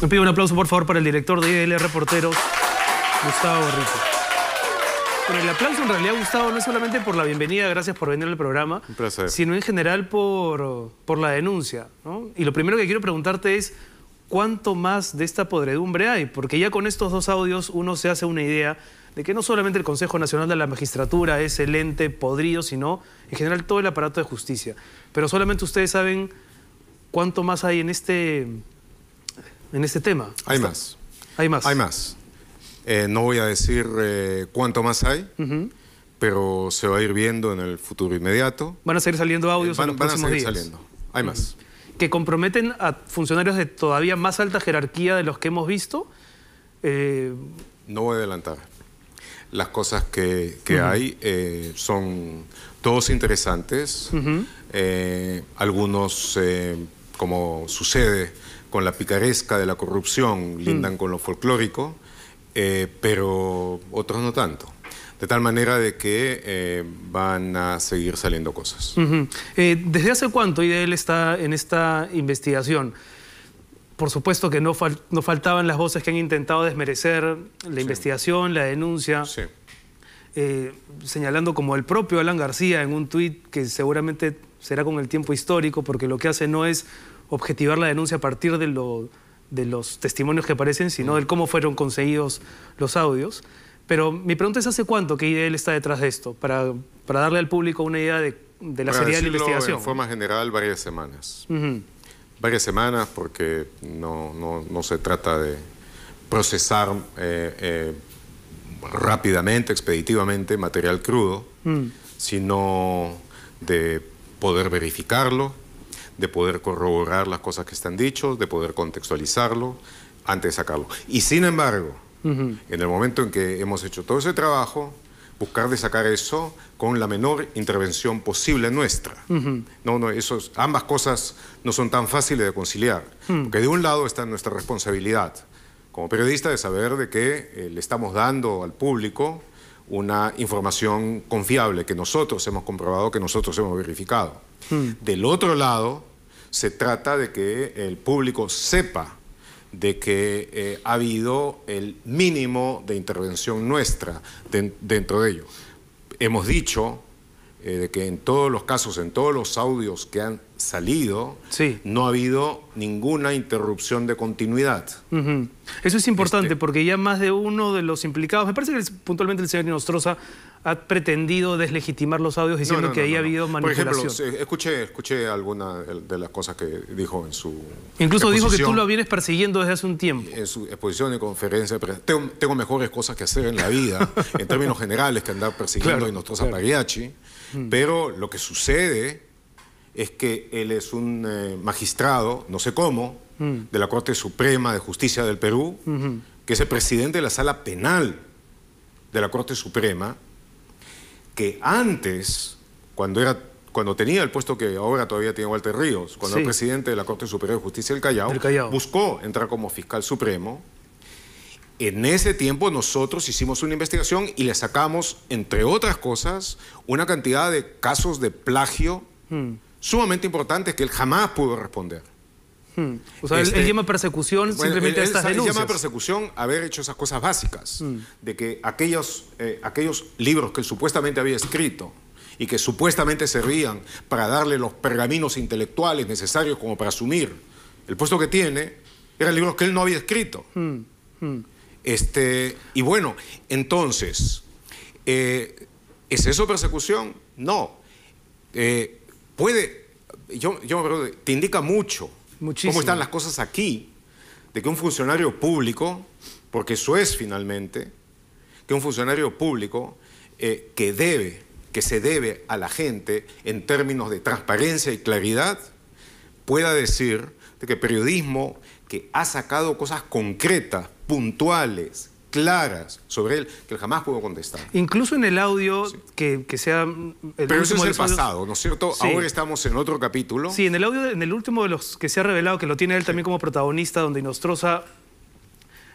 Me pido un aplauso, por favor, para el director de ILR Reporteros, Gustavo Rico. Bueno, el aplauso en realidad, Gustavo, no es solamente por la bienvenida, gracias por venir al programa, sino en general por, por la denuncia. Y lo primero que quiero preguntarte es, ¿cuánto más de esta podredumbre hay? Porque ya con estos dos audios uno se hace una idea de que no solamente el Consejo Nacional de la Magistratura es el ente podrido, sino en general todo el aparato de justicia. Pero solamente ustedes saben cuánto más hay en este en este tema. Hay más. Hay más. Hay más. Eh, no voy a decir eh, cuánto más hay, pero se va a ir viendo en el futuro inmediato. Van a seguir saliendo audios van, en los van próximos a seguir días. saliendo. Hay más. Que comprometen a funcionarios de todavía más alta jerarquía de los que hemos visto. Eh, no voy a adelantar. Las cosas que, que hay son todos interesantes. algunos, como sucede, con la picaresca de la corrupción, mm. lindan con lo folclórico, eh, pero otros no tanto. De tal manera de que eh, van a seguir saliendo cosas. Eh, ¿Desde hace cuánto él está en esta investigación? Por supuesto que no, no faltaban las voces que han intentado desmerecer la investigación, la denuncia. Sí. señalando como el propio Alan García en un tuit que seguramente será con el tiempo histórico, porque lo que hace no es objetivar la denuncia a partir de, los testimonios que aparecen, sino de cómo fueron conseguidos los audios. Pero mi pregunta es, ¿hace cuánto que él e está detrás de esto? Para, darle al público una idea de, la seriedad de la investigación. en forma general, varias semanas. Varias semanas porque no, se trata de procesar eh, eh, rápidamente, expeditivamente, material crudo, mm. sino de poder verificarlo, de poder corroborar las cosas que están dichos, de poder contextualizarlo antes de sacarlo. Y sin embargo, en el momento en que hemos hecho todo ese trabajo, buscar de sacar eso con la menor intervención posible nuestra. No, no, esos ambas cosas no son tan fáciles de conciliar, porque de un lado está nuestra responsabilidad como periodista de saber de que eh, le estamos dando al público una información confiable que nosotros hemos comprobado, que nosotros hemos verificado. Del otro lado, se trata de que el público sepa de que eh, ha habido el mínimo de intervención nuestra dentro de ello. Hemos dicho eh, de que en todos los casos, en todos los audios que han salido, no ha habido ninguna interrupción de continuidad. Eso es importante este porque ya más de uno de los implicados, me parece que puntualmente el señor Nostroza ha pretendido deslegitimar los audios diciendo que ahí ha habido manipulación. Por ejemplo, eh, escuché, escuché alguna de las cosas que dijo en su Incluso dijo que tú lo vienes persiguiendo desde hace un tiempo. En su exposición y conferencia, tengo, mejores cosas que hacer en la vida, en términos generales, que andar persiguiendo a y nuestros Pero lo que sucede es que él es un eh, magistrado, no sé cómo, mm. de la Corte Suprema de Justicia del Perú, que es el presidente de la Sala Penal de la Corte Suprema, que antes, cuando, era, cuando tenía el puesto que ahora todavía tiene Walter Ríos, cuando era presidente de la Corte Superior de Justicia del Callao, buscó entrar como fiscal supremo. En ese tiempo nosotros hicimos una investigación y le sacamos, entre otras cosas, una cantidad de casos de plagio hmm. sumamente importantes que él jamás pudo responder. O sea, él, este, llama persecución simplemente a estas él llama persecución haber hecho esas cosas básicas, mm. de que aquellos, eh, aquellos libros que él supuestamente había escrito y que supuestamente servían para darle los pergaminos intelectuales necesarios como para asumir el puesto que tiene, eran libros que él no había escrito. Mm, mm. Este, y bueno, entonces, eh, ¿es eso persecución? No. Eh, puede, yo, me te indica mucho cómo están las cosas aquí, de que un funcionario público, porque eso es finalmente, que un funcionario público eh, que debe, que se debe a la gente en términos de transparencia y claridad, pueda decir de que periodismo que ha sacado cosas concretas, puntuales, claras sobre él que él jamás pudo contestar. Incluso en el audio que, que, sea... Pero eso es el pasado, ¿no es cierto? Ahora estamos en otro capítulo. Sí, en el audio, en el último de los que se ha revelado, que lo tiene él también como protagonista, donde Inostroza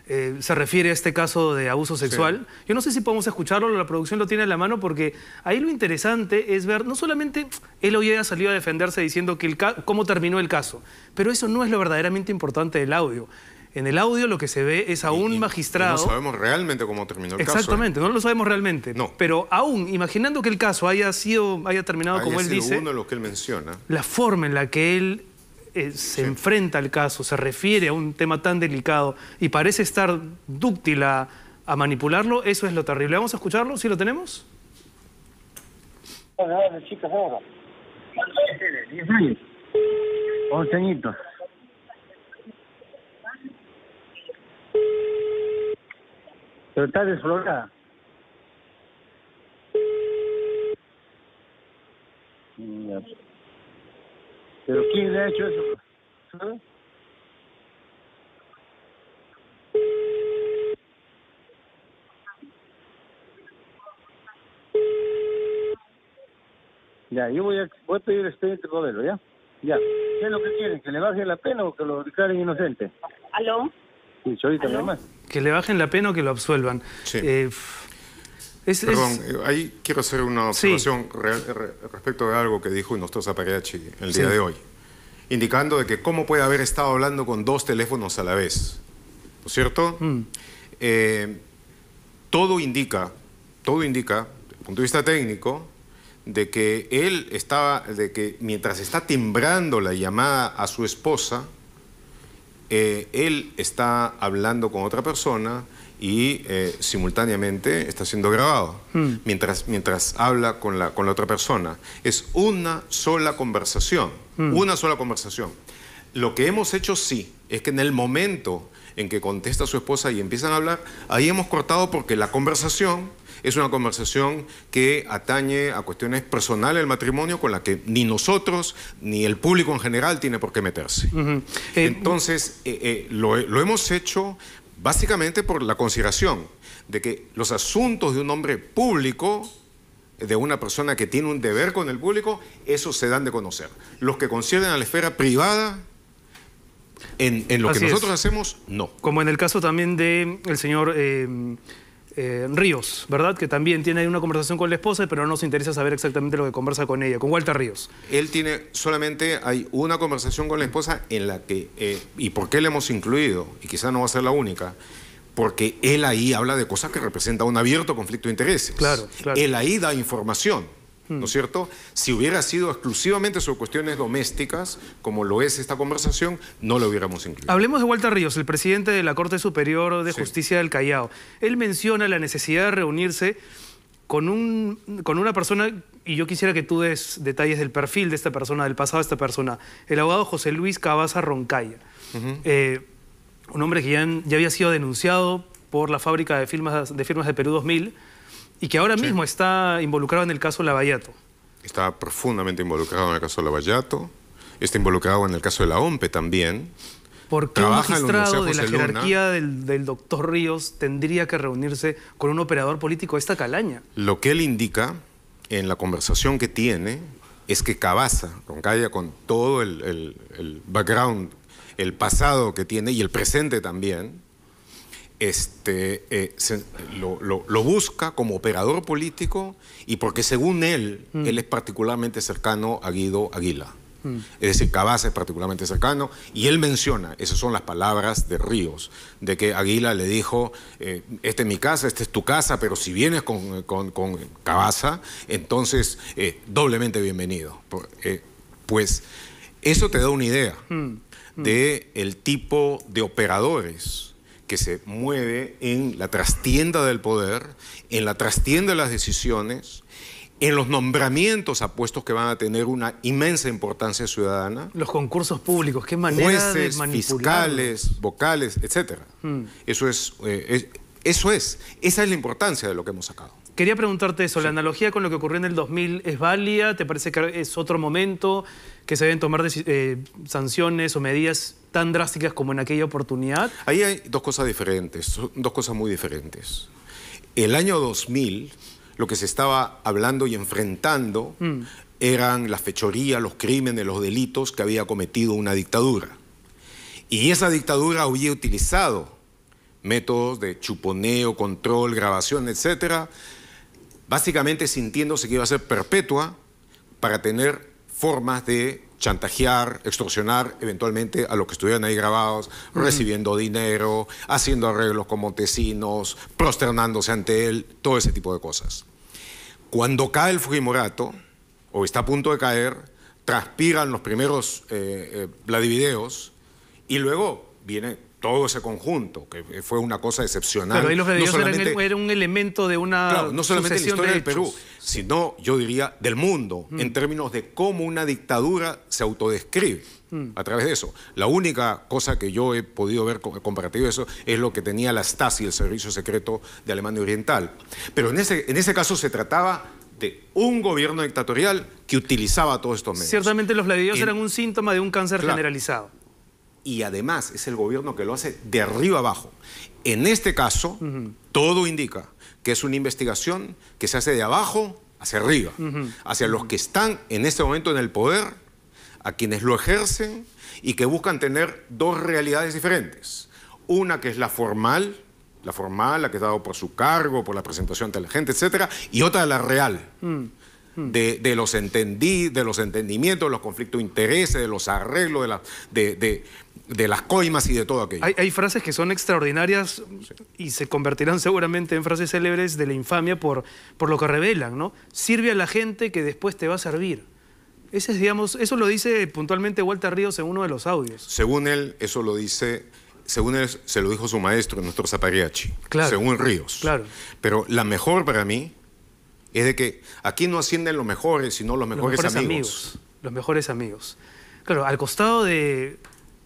eh, se refiere a este caso de abuso sexual. Yo no sé si podemos escucharlo, la producción lo tiene en la mano, porque ahí lo interesante es ver, no solamente él hoy ha salido a defenderse diciendo que cómo terminó el caso, pero eso no es lo verdaderamente importante del audio. En el audio lo que se ve es a un magistrado... no sabemos realmente cómo terminó el caso. ¿eh? Exactamente, no lo sabemos realmente. No. Pero aún, imaginando que el caso haya, sido, haya terminado como él dice... uno de lo que él menciona. La forma en la que él eh, se enfrenta al caso, se refiere a un tema tan delicado y parece estar dúctil a, manipularlo, eso es lo terrible. ¿Vamos a escucharlo? ¿Sí lo tenemos? Hola, años pero está desflorada. Pero ¿quién le ha hecho eso? ¿Ah? Ya, yo voy a, voy a pedir el expediente modelo, ¿ya? Ya. ¿Qué es lo que quieren? ¿Que le baje la pena o que lo declaren inocente? ¿Aló? Que le bajen la pena o que lo absuelvan. Eh, Perdón, eh, ahí quiero hacer una observación eh, respecto de algo que dijo nuestro Zapariachi el día de hoy, indicando de que cómo puede haber estado hablando con dos teléfonos a la vez, ¿no es cierto? Mm. todo indica, todo indica, desde el punto de vista técnico, de que él estaba, de que mientras está timbrando la llamada a su esposa, eh, él está hablando con otra persona y eh, simultáneamente está siendo grabado hmm. mientras, mientras habla con la, con la otra persona. Es una sola conversación, hmm. una sola conversación. Lo que hemos hecho sí, es que en el momento en que contesta su esposa y empiezan a hablar, ahí hemos cortado porque la conversación es una conversación que atañe a cuestiones personales del matrimonio con la que ni nosotros ni el público en general tiene por qué meterse. Eh, Entonces, eh, eh, lo, hemos hecho básicamente por la consideración de que los asuntos de un hombre público de una persona que tiene un deber con el público, esos se dan de conocer. Los que conciernen a la esfera privada, en, lo que nosotros hacemos, no. Como en el caso también del señor eh, Ríos, ¿verdad? Que también tiene una conversación con la esposa, pero no nos interesa saber exactamente lo que conversa con ella, con Walter Ríos. Él tiene, solamente hay una conversación con la esposa en la que, eh, ¿y por qué le hemos incluido? Y quizá no va a ser la única, porque él ahí habla de cosas que representan un abierto conflicto de intereses. Claro, claro. Él ahí da información. Mm. ¿no es cierto? Si hubiera sido exclusivamente sobre cuestiones domésticas, como lo es esta conversación, no lo hubiéramos incluido. Hablemos de Walter Ríos, el presidente de la Corte Superior de Justicia del Callao. Él menciona la necesidad de reunirse con, una persona, y yo quisiera que tú des detalles del perfil de esta persona, del pasado de esta persona, el abogado José Luis Cabaza Roncaya. Eh, un hombre que ya, ya, había sido denunciado por la fábrica de firmas de, firmas de Perú 2000 y que ahora mismo está involucrado en el caso Lavallato. Está profundamente involucrado en el caso Lavallato, está involucrado en el caso de la OMPE también. ¿Por qué un magistrado de la jerarquía del, doctor Ríos tendría que reunirse con un operador político de esta calaña? Lo que él indica en la conversación que tiene es que Cabaza, con con todo el background, el pasado que tiene y el presente también, este, eh, lo, busca como operador político y porque según él, mm. él es particularmente cercano a Guido Aguila. Mm. Es decir, Cabasa es particularmente cercano y él menciona, esas son las palabras de Ríos, de que Aguila le dijo, eh, esta es mi casa, esta es tu casa, pero si vienes con, con, Cabaza, entonces eh, doblemente bienvenido. pues eso te da una idea mm. de el tipo de operadores que se mueve en la trastienda del poder, en la trastienda de las decisiones, en los nombramientos a puestos que van a tener una inmensa importancia ciudadana. Los concursos públicos, qué manera jueces, fiscales, vocales, etc. Hmm. Eso, eh, eso es, esa es la importancia de lo que hemos sacado. Quería preguntarte eso, ¿la analogía con lo que ocurrió en el 2000 es válida? ¿Te parece que es otro momento que se deben tomar eh, sanciones o medidas tan drásticas como en aquella oportunidad? Ahí hay dos cosas diferentes, dos cosas muy diferentes. El año 2000, lo que se estaba hablando y enfrentando mm. eran las fechorías, los crímenes, los delitos que había cometido una dictadura. Y esa dictadura había utilizado métodos de chuponeo, control, grabación, etcétera, básicamente sintiéndose que iba a ser perpetua para tener formas de chantajear, extorsionar eventualmente a los que estuvieran ahí grabados, recibiendo dinero, haciendo arreglos con Montesinos, prosternándose ante él, todo ese tipo de cosas. Cuando cae el Fujimorato, o está a punto de caer, transpiran los primeros eh, eh, Vladivideos y luego viene todo ese conjunto, que fue una cosa excepcional. Pero ahí los no solamente, eran, era un elemento de una. Claro, no solamente la historia del Perú, sino, yo diría, del mundo, mm. en términos de cómo una dictadura se autodescribe mm. a través de eso. La única cosa que yo he podido ver comparativo de eso es lo que tenía la Stasi, el Servicio Secreto de Alemania Oriental. Pero en ese, en ese caso se trataba de un gobierno dictatorial que utilizaba todos estos medios. Ciertamente los ladrillos eran un síntoma de un cáncer generalizado y además es el gobierno que lo hace de arriba abajo. En este caso, todo indica que es una investigación que se hace de abajo hacia arriba, hacia los que están en este momento en el poder, a quienes lo ejercen y que buscan tener dos realidades diferentes. Una que es la formal, la formal, la que es dado por su cargo, por la presentación de la gente, etc. y otra la real. Mm de, los entendí, de los entendimientos, de los conflictos de intereses, de los arreglos, de, las coimas y de todo aquello. Hay, frases que son extraordinarias y se convertirán seguramente en frases célebres de la infamia por, lo que revelan, ¿no? Sirve a la gente que después te va a servir. eso lo dice puntualmente Walter Ríos en uno de los audios. Según él, eso lo dice según él, se lo dijo su maestro, nuestro Zapariachi, según Ríos. Claro. Pero la mejor para mí es de que aquí no ascienden los mejores, sino los mejores, amigos. Los mejores amigos. Claro, al costado de,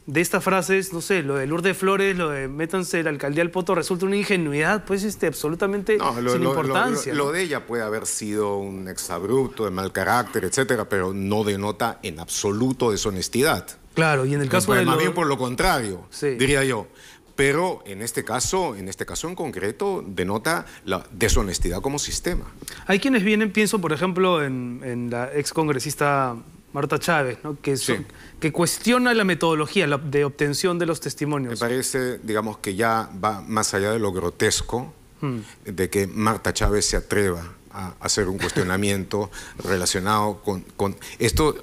de estas frases, no sé, lo de Lourdes Flores, lo de métanse la alcaldía al poto, resulta una ingenuidad, pues, este, absolutamente sin importancia. Lo, de ella puede haber sido un exabrupto, de mal carácter, etcétera, pero no denota en absoluto deshonestidad. Claro, y en el caso de. Más bien por lo contrario, diría yo pero en este caso, en este caso en concreto, denota la deshonestidad como sistema. Hay quienes vienen, pienso por ejemplo en, en la congresista Marta Chávez, que, que cuestiona la metodología de obtención de los testimonios. Me parece, digamos, que ya va más allá de lo grotesco hmm. de que Marta Chávez se atreva a hacer un cuestionamiento relacionado con, esto.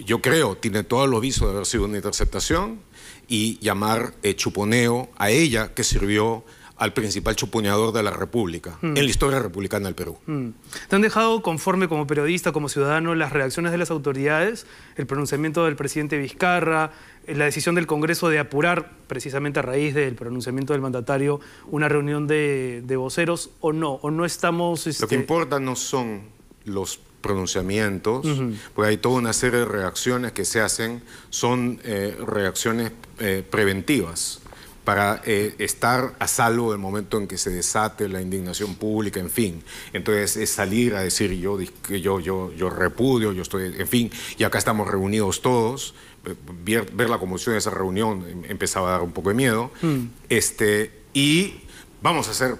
Yo creo, tiene todo el aviso de haber sido una interceptación, y llamar eh, chuponeo a ella que sirvió al principal chuponeador de la República, hmm. en la historia republicana del Perú. Hmm. ¿Te han dejado conforme como periodista, como ciudadano, las reacciones de las autoridades, el pronunciamiento del presidente Vizcarra, eh, la decisión del Congreso de apurar, precisamente a raíz del pronunciamiento del mandatario, una reunión de, de voceros, o no? ¿O no estamos...? Lo que este importa no son los pronunciamientos, porque hay toda una serie de reacciones que se hacen, son eh, reacciones eh, preventivas para eh, estar a salvo del momento en que se desate la indignación pública, en fin. Entonces es salir a decir yo, yo, yo, yo repudio, yo estoy, en fin, y acá estamos reunidos todos. Ver, la conmoción de esa reunión em, empezaba a dar un poco de miedo. Mm. Este, y vamos a hacer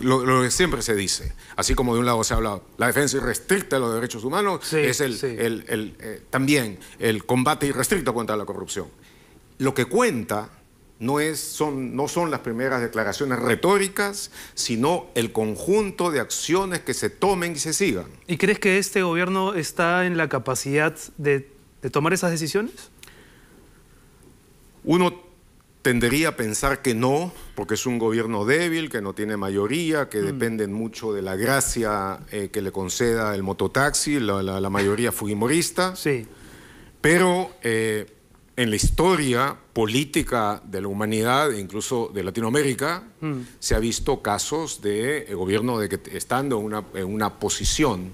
lo, que siempre se dice, así como de un lado se ha hablado, la defensa irrestricta de los derechos humanos es el, eh, también el combate irrestricto contra la corrupción. Lo que cuenta no, es, son, no son las primeras declaraciones retóricas, sino el conjunto de acciones que se tomen y se sigan. ¿Y crees que este gobierno está en la capacidad de, de tomar esas decisiones? Uno Tendería a pensar que no, porque es un gobierno débil, que no tiene mayoría, que depende mm. dependen mucho de la gracia eh, que le conceda el mototaxi, la, mayoría fujimorista. Sí. Pero eh, en la historia política de la humanidad, e incluso de Latinoamérica, mm. se ha visto casos de eh, gobierno de que estando en una, una posición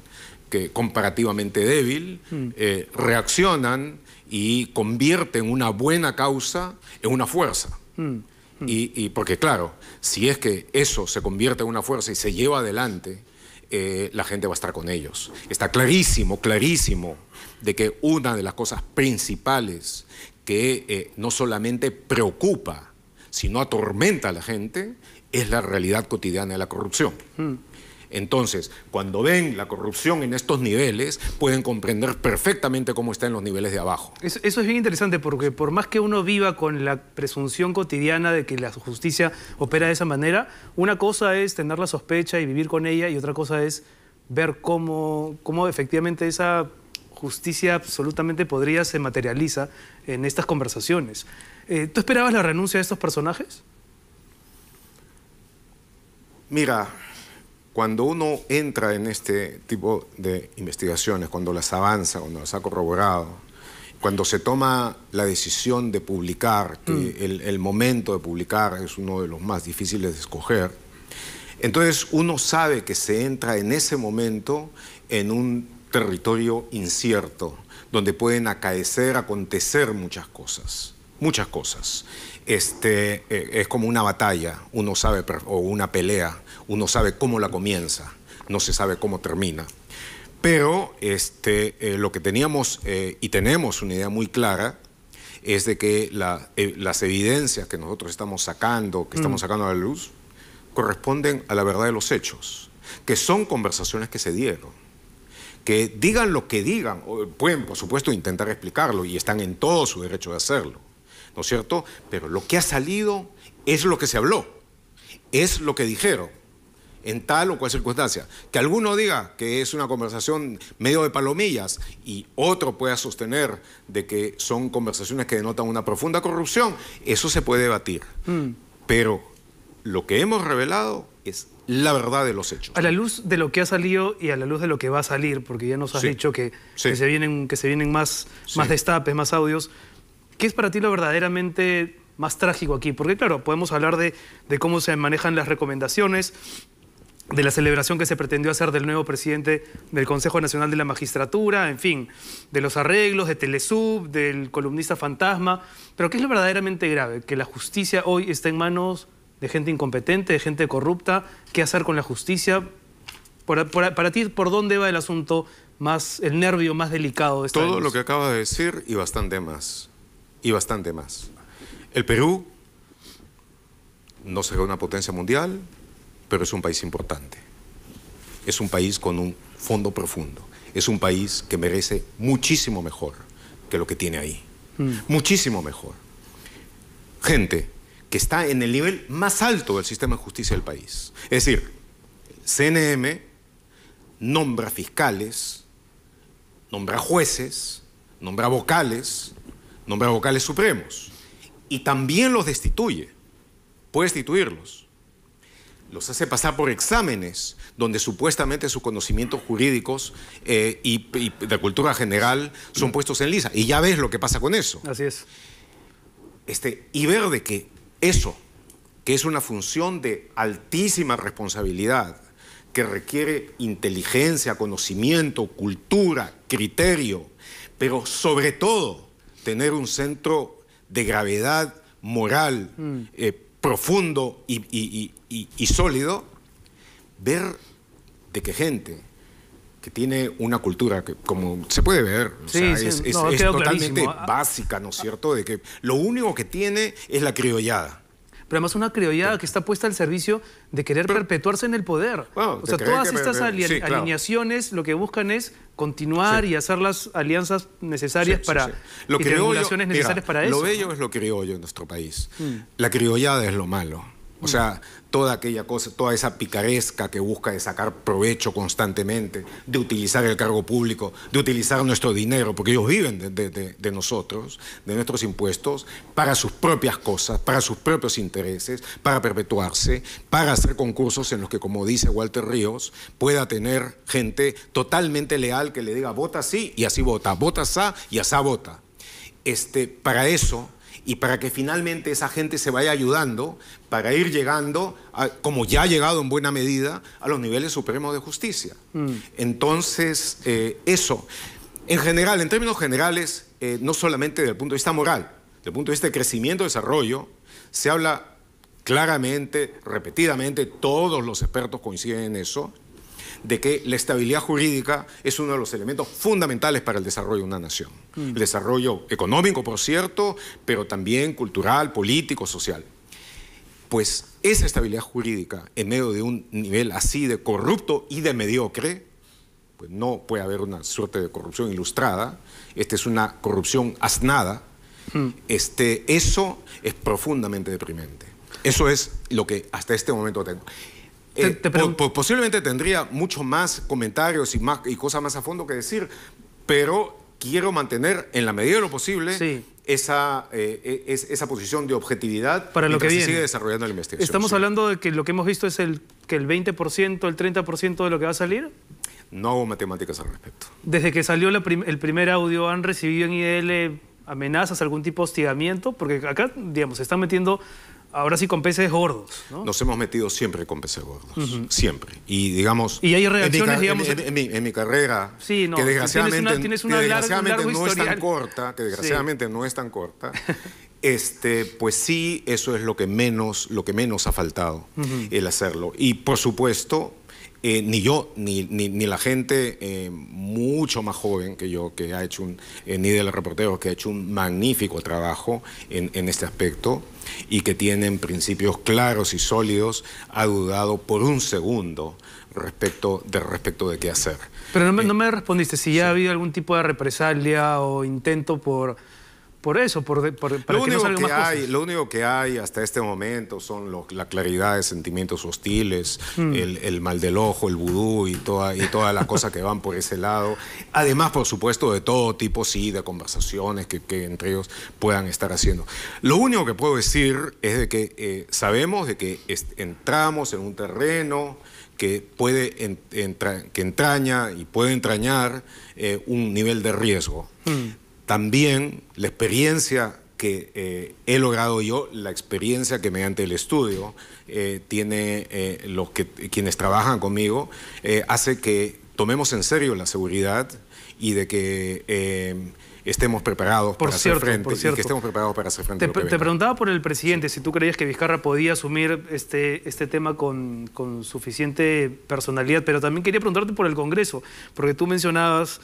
que comparativamente débil, mm. reaccionan y convierten una buena causa en una fuerza. Mm, mm. Y, porque claro, si es que eso se convierte en una fuerza y se lleva adelante, eh, la gente va a estar con ellos. Está clarísimo, clarísimo, de que una de las cosas principales que eh, no solamente preocupa, sino atormenta a la gente, es la realidad cotidiana de la corrupción. Mm. Entonces, cuando ven la corrupción en estos niveles, pueden comprender perfectamente cómo está en los niveles de abajo. Eso, es bien interesante porque por más que uno viva con la presunción cotidiana de que la justicia opera de esa manera, una cosa es tener la sospecha y vivir con ella y otra cosa es ver cómo, efectivamente esa justicia absolutamente podría se materializa en estas conversaciones. Eh, ¿Tú esperabas la renuncia de estos personajes? Mira, cuando uno entra en este tipo de investigaciones, cuando las avanza, cuando las ha corroborado, cuando se toma la decisión de publicar, que mm. el, momento de publicar es uno de los más difíciles de escoger, entonces uno sabe que se entra en ese momento en un territorio incierto, donde pueden acaecer, acontecer muchas cosas, muchas cosas. Este, eh, es como una batalla, uno sabe, o una pelea uno sabe cómo la comienza, no se sabe cómo termina. Pero este, eh, lo que teníamos eh, y tenemos una idea muy clara es de que eh, las evidencias que nosotros estamos sacando, que estamos mm. sacando a la luz, corresponden a la verdad de los hechos, que son conversaciones que se dieron. Que digan lo que digan, pueden por supuesto intentar explicarlo y están en todo su derecho de hacerlo, ¿no es cierto? Pero lo que ha salido es lo que se habló, es lo que dijeron en tal o cual circunstancia. Que alguno diga que es una conversación medio de palomillas y otro pueda sostener de que son conversaciones que denotan una profunda corrupción, eso se puede debatir. Mm. Pero lo que hemos revelado es la verdad de los hechos. A la luz de lo que ha salido y a la luz de lo que va a salir, porque ya nos has dicho que, se vienen, que se vienen más, destapes, más audios, ¿qué es para ti lo verdaderamente más trágico aquí? Porque claro, podemos hablar de cómo se manejan las recomendaciones, de la celebración que se pretendió hacer del nuevo presidente del Consejo Nacional de la Magistratura, en fin, de los arreglos, de Telesub, del columnista fantasma. Pero ¿qué es lo verdaderamente grave? Que la justicia hoy está en manos de gente incompetente, de gente corrupta. ¿Qué hacer con la justicia? para ti, ¿por dónde va el asunto más, el nervio más delicado de Todo lo que acaba de decir y bastante más. Y bastante más. El Perú no será una potencia mundial, pero es un país importante. Es un país con un fondo profundo. Es un país que merece muchísimo mejor que lo que tiene ahí. Mm. Muchísimo mejor. Gente que está en el nivel más alto del sistema de justicia del país. Es decir, CNM nombra fiscales, nombra jueces, nombra vocales, nombra vocales supremos. Y también los destituye. Puede destituirlos los hace pasar por exámenes donde supuestamente sus conocimientos jurídicos eh, y, de cultura general son puestos en lisa. Y ya ves lo que pasa con eso. Así es. Este, y ver de que eso, que es una función de altísima responsabilidad, que requiere inteligencia, conocimiento, cultura, criterio, pero sobre todo tener un centro de gravedad moral, mm. eh, profundo y, sólido, ver de qué gente que tiene una cultura que, como se puede ver, es, totalmente ah. básica, ¿no es cierto? De que lo único que tiene es la criollada pero además una criollada que está puesta al servicio de querer perpetuarse en el poder. o sea, todas estas alineaciones lo que buscan es continuar y hacer las alianzas necesarias para lo necesarias para eso. Lo bello es lo criollo en nuestro país. Mm. La criollada es lo malo. O sea, toda aquella cosa, toda esa picaresca que busca de sacar provecho constantemente, de utilizar el cargo público, de utilizar nuestro dinero, porque ellos viven de, nosotros, de nuestros impuestos, para sus propias cosas, para sus propios intereses, para perpetuarse, para hacer concursos en los que, como dice Walter Ríos, pueda tener gente totalmente leal que le diga vota sí y así vota, vota sa y así vota. Este, para eso y para que finalmente esa gente se vaya ayudando para ir llegando, a, como ya ha llegado en buena medida, a los niveles supremos de justicia. Mm. Entonces, eh, eso, en general, en términos generales, eh, no solamente desde el punto de vista moral, desde el punto de vista de crecimiento, y desarrollo, se habla claramente, repetidamente, todos los expertos coinciden en eso, de que la estabilidad jurídica es uno de los elementos fundamentales para el desarrollo de una nación. Mm. El desarrollo económico, por cierto, pero también cultural, político, social. Pues esa estabilidad jurídica en medio de un nivel así de corrupto y de mediocre, pues no puede haber una suerte de corrupción ilustrada, esta es una corrupción asnada, mm. este, eso es profundamente deprimente. Eso es lo que hasta este momento tengo pues posiblemente tendría mucho más comentarios y, y cosas más a fondo que decir, pero quiero mantener en la medida de lo posible esa, eh, e-, esa posición de objetividad para que se sigue desarrollando la investigación. Estamos hablando de que lo que hemos visto es el, que el 20%, el 30% de lo que va a salir. No hago matemáticas al respecto. Desde que salió el primer audio, ¿han recibido en IDL amenazas, algún tipo de hostigamiento? Porque acá, digamos, se están metiendo ahora sí con peces gordos. Nos hemos metido siempre con peces gordos, siempre. Y digamos... Y hay reacciones, en digamos... En, mi, carrera, que desgraciadamente, no es tan corta, que desgraciadamente no es tan corta, este, pues sí, eso es lo que menos, lo que menos ha faltado, el hacerlo. Y por supuesto, eh, ni yo, ni, la gente eh, mucho más joven que yo, que ha hecho un, eh, ni de los reporteros, que ha hecho un magnífico trabajo en, este aspecto y que tienen principios claros y sólidos, ha dudado por un segundo respecto de, respecto de qué hacer. Pero no me, respondiste si ya ha habido algún tipo de represalia o intento por por eso, por, para lo que único que hay, Lo único que hay hasta este momento son la claridad de sentimientos hostiles, hmm. el, mal del ojo, el vudú y todas las cosas que van por ese lado. Además, por supuesto, de todo tipo, sí, de conversaciones que, entre ellos puedan estar haciendo. Lo único que puedo decir es de que eh, sabemos de que entramos en un terreno que puede entraña y puede entrañar eh, un nivel de riesgo. Hmm. También la experiencia que eh, he logrado yo, la experiencia que mediante el estudio tienen eh, tiene eh, los que, quienes trabajan conmigo, hace que tomemos en serio la seguridad y de que estemos preparados para hacer frente. que estemos preparados para frente. Te, a te preguntaba por el presidente, si tú creías que Vizcarra podía asumir este, este tema con, con suficiente personalidad, pero también quería preguntarte por el Congreso, porque tú mencionabas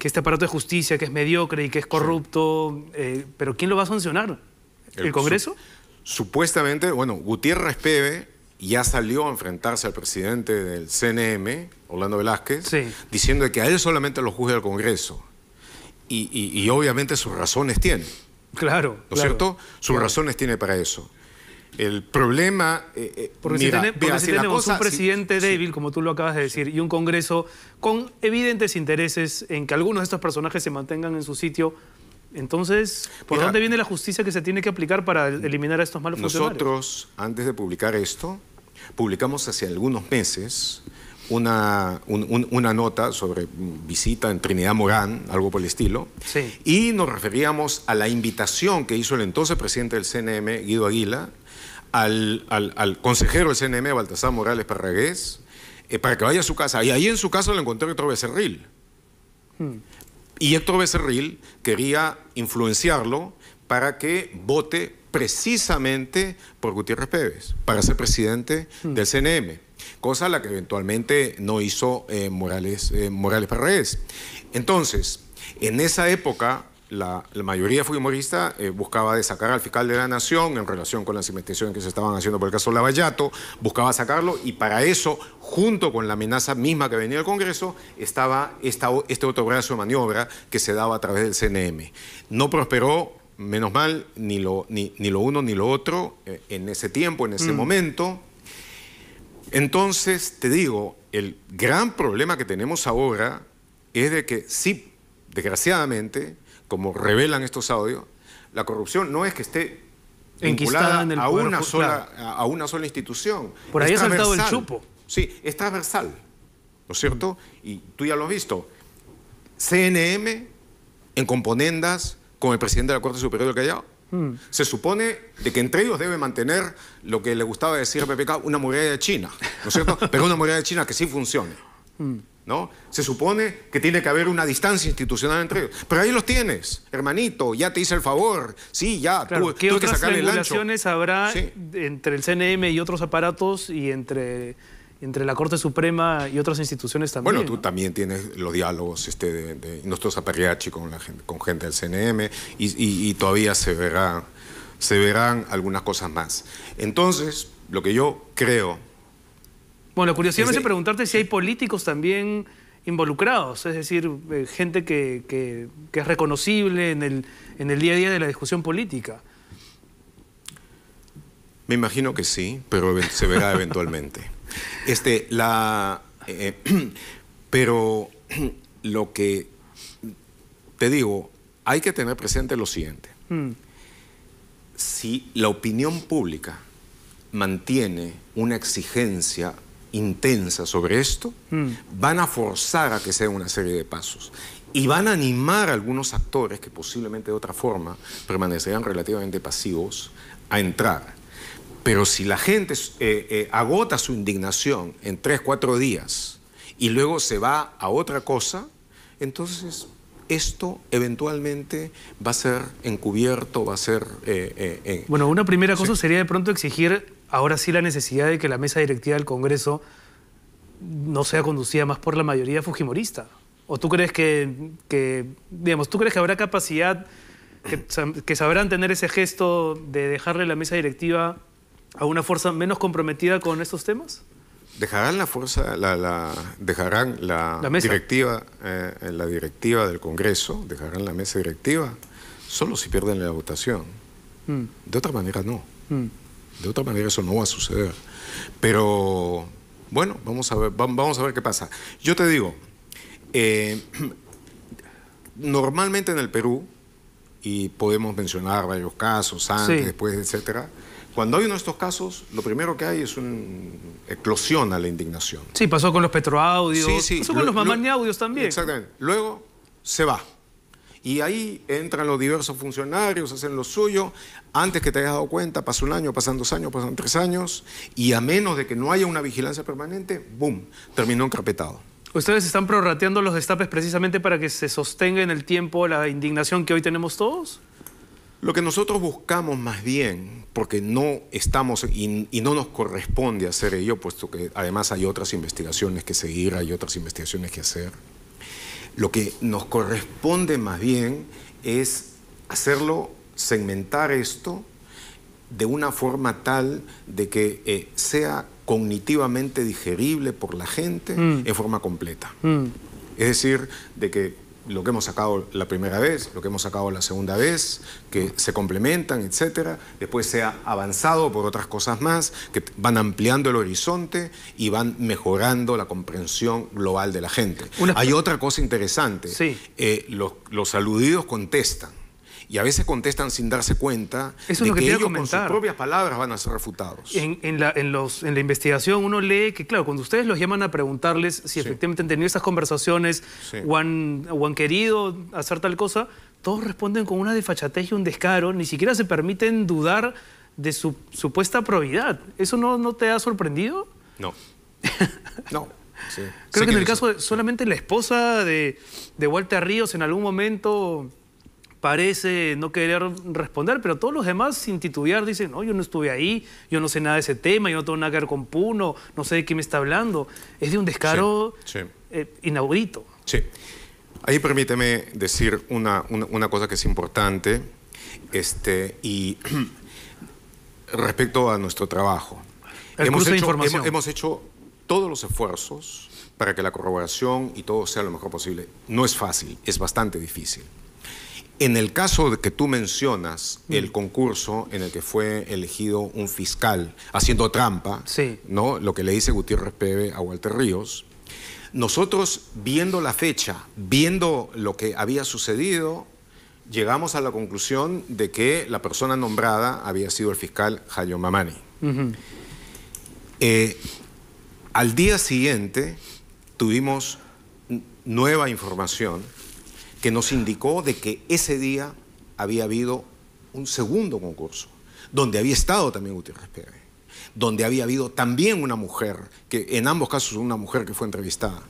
que este aparato de justicia, que es mediocre y que es corrupto, eh, pero ¿quién lo va a sancionar? ¿El, Congreso? supuestamente, bueno, Gutiérrez Pebe ya salió a enfrentarse al presidente del CNM, Orlando Velázquez, diciendo que a él solamente lo juzga el Congreso. Y, obviamente sus razones tiene. Claro. ¿No es cierto? Sus razones tiene para eso. El problema. Eh, eh, porque si, tenemos un presidente débil, como tú lo acabas de decir, y un Congreso con evidentes intereses en que algunos de estos personajes se mantengan en su sitio, entonces, ¿por dónde viene la justicia que se tiene que aplicar para eliminar a estos malos funcionarios? Nosotros, antes de publicar esto, publicamos hace algunos meses una, una, nota sobre visita en Trinidad Morán, algo por el estilo, y nos referíamos a la invitación que hizo el entonces presidente del CNM, Guido Aguila, al, al, consejero del CNM, Baltasar Morales Parragués, eh, para que vaya a su casa. Y ahí en su casa lo encontró Héctor Becerril. Hmm. Y Héctor Becerril quería influenciarlo para que vote precisamente por Gutiérrez Pérez, para ser presidente hmm. del CNM, cosa la que eventualmente no hizo eh, Morales, eh, Morales Parragués. Entonces, en esa época, la, mayoría fue humorista, eh, buscaba de sacar al fiscal de la Nación en relación con las investigaciones que se estaban haciendo por el caso Lavallato, buscaba sacarlo y para eso, junto con la amenaza misma que venía del Congreso, estaba esta, este otro brazo de maniobra que se daba a través del CNM. No prosperó, menos mal, ni lo, ni, ni lo uno ni lo otro eh, en ese tiempo, en ese mm. momento. Entonces, te digo, el gran problema que tenemos ahora es de que sí, desgraciadamente, como revelan estos audios, la corrupción no es que esté vinculada en el a, una sola, a una sola institución. Por ahí ha saltado el chupo. Sí, es transversal, ¿no es mm. cierto? Y tú ya lo has visto. CNM en componendas con el presidente de la Corte Superior del Callao. Mm. Se supone de que entre ellos debe mantener lo que le gustaba decir a PPK, una muralla de China, ¿no es cierto? Pero una muralla de China que sí funcione. Mm. Se supone que tiene que haber una distancia institucional entre ellos. Pero ahí los tienes, hermanito, ya te hice el favor, sí, ya, tú, ¿qué que sacar el habrá entre el CNM y otros aparatos y entre entre la Corte Suprema y otras instituciones también. Bueno, tú también tienes los diálogos este, de, de nuestros apariachi con, gente, con gente del CNM y, todavía se, verá, se verán algunas cosas más. Entonces, lo que yo creo bueno, la curiosidad me hace preguntarte si hay políticos también involucrados, es decir, eh, gente que, es reconocible en el, día a día de la discusión política. Me imagino que sí, pero se verá eventualmente. Este, la, eh, pero lo que te digo, hay que tener presente lo siguiente. Mm. Si la opinión pública mantiene una exigencia intensa sobre esto, mm. van a forzar a que sea una serie de pasos y van a animar a algunos actores que posiblemente de otra forma permanecerían relativamente pasivos a entrar. Pero si la gente eh, eh, agota su indignación en tres, cuatro días y luego se va a otra cosa, entonces esto eventualmente va a ser encubierto, va a ser... Eh, bueno, una primera cosa sería de pronto exigir ahora sí la necesidad de que la mesa directiva del Congreso no sea conducida más por la mayoría fujimorista? ¿O tú crees que, digamos, tú crees que habrá capacidad, que, sabrán tener ese gesto de dejarle la mesa directiva a una fuerza menos comprometida con estos temas? Dejarán la fuerza, la, dejarán la, directiva, eh, la directiva del Congreso, dejarán la mesa directiva, solo si pierden la votación. Mm. De otra manera no. Mm. De otra manera eso no va a suceder. Pero bueno, vamos a ver, vamos a ver qué pasa. Yo te digo, eh, normalmente en el Perú, y podemos mencionar varios casos antes, después, etcétera, cuando hay uno de estos casos, lo primero que hay es una eclosión a la indignación. Sí, pasó con los petroaudios, sí, pasó con los los audios también. Exactamente. Luego se va. Y ahí entran los diversos funcionarios, hacen lo suyo. Antes que te hayas dado cuenta, pasa un año, pasan dos años, pasan tres años. Y a menos de que no haya una vigilancia permanente, ¡boom! Terminó encarpetado. Ustedes están prorrateando los destapes precisamente para que se sostenga en el tiempo la indignación que hoy tenemos todos. Lo que nosotros buscamos más bien, porque no estamos y, y, no nos corresponde hacer ello, puesto que además hay otras investigaciones que seguir, hay otras investigaciones que hacer, lo que nos corresponde más bien es hacerlo, segmentar esto de una forma tal de que eh, sea cognitivamente digerible por la gente mm. en forma completa. Mm. Es decir, de que lo que hemos sacado la primera vez, lo que hemos sacado la segunda vez, que se complementan, etcétera. Después se ha avanzado por otras cosas más, que van ampliando el horizonte y van mejorando la comprensión global de la gente. Hay otra cosa interesante. Eh, los aludidos contestan y a veces contestan sin darse cuenta Eso lo que, ellos con sus propias palabras van a ser refutados. En, la, los, en, la, investigación uno lee que, claro, cuando ustedes los llaman a preguntarles si efectivamente han tenido esas conversaciones o, han, querido hacer tal cosa, todos responden con una desfachatez y un descaro, ni siquiera se permiten dudar de su supuesta probidad. ¿Eso no, no te ha sorprendido? No. no. Creo que, en el caso de solamente la esposa de, de Walter Ríos en algún momento parece no querer responder, pero todos los demás sin titubear dicen, no, yo no estuve ahí, yo no sé nada de ese tema, yo no tengo nada que ver con Puno, no sé de qué me está hablando. Es de un descaro eh, inaudito. Sí. Ahí permíteme decir una, una, cosa que es importante este, y respecto a nuestro trabajo. hemos, hecho, información. hemos hecho todos los esfuerzos para que la corroboración y todo sea lo mejor posible. No es fácil, es bastante difícil. En el caso de que tú mencionas mm. el concurso en el que fue elegido un fiscal haciendo trampa, ¿no? Lo que le dice Gutiérrez Pebe a Walter Ríos, nosotros viendo la fecha, viendo lo que había sucedido, llegamos a la conclusión de que la persona nombrada había sido el fiscal Jayo Mamani. Eh, al día siguiente tuvimos nueva información que nos indicó de que ese día había habido un segundo concurso, donde había estado también Gutiérrez Pérez, donde había habido también una mujer, que en ambos casos una mujer que fue entrevistada.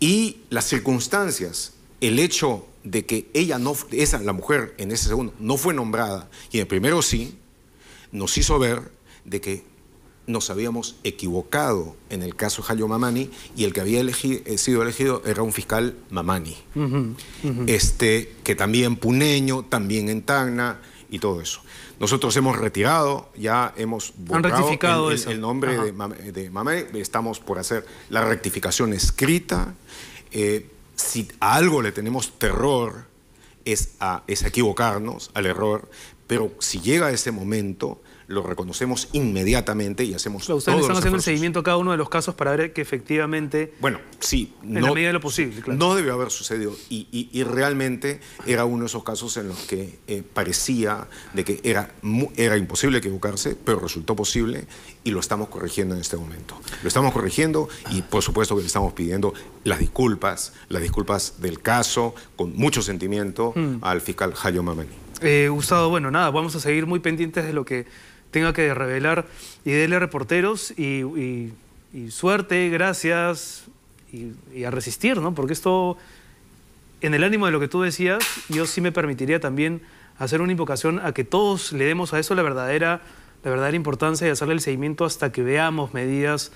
Y las circunstancias, el hecho de que ella no, esa, la mujer en ese segundo, no fue nombrada, y en el primero sí, nos hizo ver de que nos habíamos equivocado en el caso Jalio Mamani y el que había eh, sido elegido era un fiscal Mamani, Este, que también puneño, también en Tacna y todo eso. Nosotros hemos retirado, ya hemos borrado el, nombre de, Mamani, estamos por hacer la rectificación escrita. Eh, si a algo le tenemos terror es es equivocarnos, al error, pero si llega ese momento lo reconocemos inmediatamente y hacemos Pero Ustedes están haciendo el seguimiento a cada uno de los casos para ver que efectivamente... Bueno, sí. En no, la medida de lo posible, claro. No debió haber sucedido y, realmente era uno de esos casos en los que eh, parecía de que era, era imposible equivocarse, pero resultó posible y lo estamos corrigiendo en este momento. Lo estamos corrigiendo y por supuesto que le estamos pidiendo las disculpas, las disculpas del caso, con mucho sentimiento mm. al fiscal Jayo Mamani. Eh, Gustavo, bueno, nada, vamos a seguir muy pendientes de lo que tenga que revelar y dele reporteros y, suerte, gracias y, a resistir, ¿no? Porque esto, en el ánimo de lo que tú decías, yo sí me permitiría también hacer una invocación a que todos le demos a eso la verdadera, la verdadera importancia y hacerle el seguimiento hasta que veamos medidas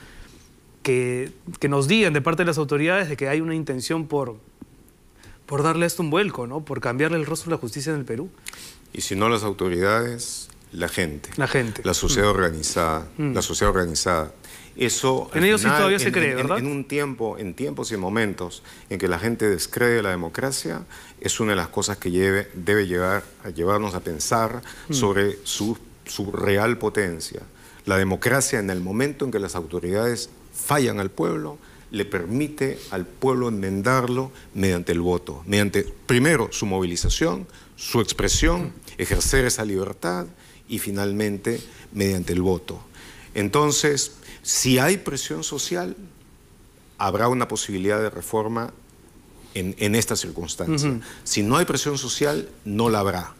que, nos digan de parte de las autoridades de que hay una intención por, por darle esto un vuelco, ¿no? Por cambiarle el rostro a la justicia en el Perú. Y si no las autoridades, la gente. La gente. La sociedad mm. organizada. Mm. La sociedad organizada. Eso. En ellos todavía se cree, ¿verdad? En, un tiempo, en tiempos y momentos en que la gente descree la democracia, es una de las cosas que debe llevar llevarnos a pensar mm. sobre su, su real potencia. La democracia, en el momento en que las autoridades fallan al pueblo, le permite al pueblo enmendarlo mediante el voto, mediante primero su movilización, su expresión, ejercer esa libertad y finalmente mediante el voto. Entonces, si hay presión social, habrá una posibilidad de reforma en, en esta circunstancia. Si no hay presión social, no la habrá.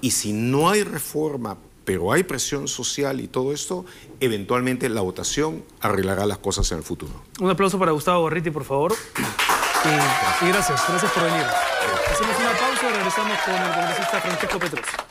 Y si no hay reforma, pero hay presión social y todo esto, eventualmente la votación arreglará las cosas en el futuro. Un aplauso para Gustavo Barriti, por favor. gracias, gracias por venir. Hacemos una pausa y regresamos con el congresista Francisco Petros.